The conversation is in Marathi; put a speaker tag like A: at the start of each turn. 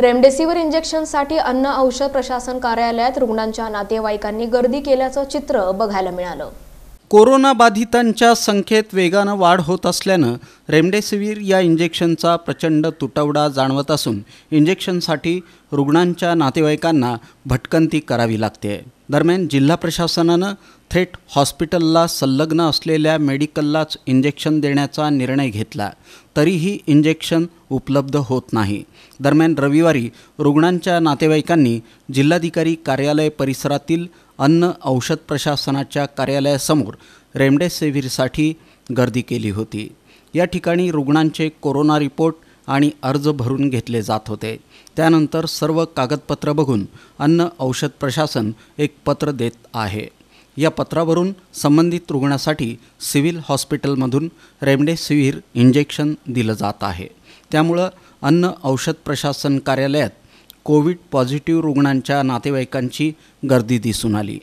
A: रेमडेसिवीर इंजेक्शनसाठी अन्न औषध प्रशासन कार्यालयात रुग्णांच्या नातेवाईकांनी गर्दी केल्याचं चित्र बघायला मिळालं
B: कोरोनाबाधितांच्या संख्येत वेगानं वाढ होत असल्यानं रेमडेसिवीर या इंजेक्शनचा प्रचंड तुटवडा जाणवत असून इंजेक्शनसाठी रुग्णांच्या नातेवाईकांना भटकंती करावी लागते दरम्यान जिल्हा प्रशासनानं थेट हॉस्पिटलला संलग्न असलेल्या मेडिकललाच इंजेक्शन देण्याचा निर्णय घेतला तरीही इंजेक्शन उपलब्ध होत नाही दरम्यान रविवारी रुग्णांच्या नातेवाईकांनी जिल्हाधिकारी कार्यालय परिसरातील अन्न औषध प्रशासनाच्या कार्यालयासमोर रेमडेसिव्हिरसाठी गर्दी केली होती या ठिकाणी रुग्णांचे कोरोना रिपोर्ट आणि अर्ज भरून घेतले जात होते त्यानंतर सर्व कागदपत्र बघून अन्न औषध प्रशासन एक पत्र देत आहे या पत्रावरून संबंधित रुग्णासाठी सिव्हिल हॉस्पिटलमधून रेमडेसिव्हिर इंजेक्शन दिलं जात आहे त्यामुळं अन्न औषध प्रशासन कार्यालयात कोविड पॉझिटिव्ह रुग्णांच्या नातेवाईकांची गर्दी दिसून आली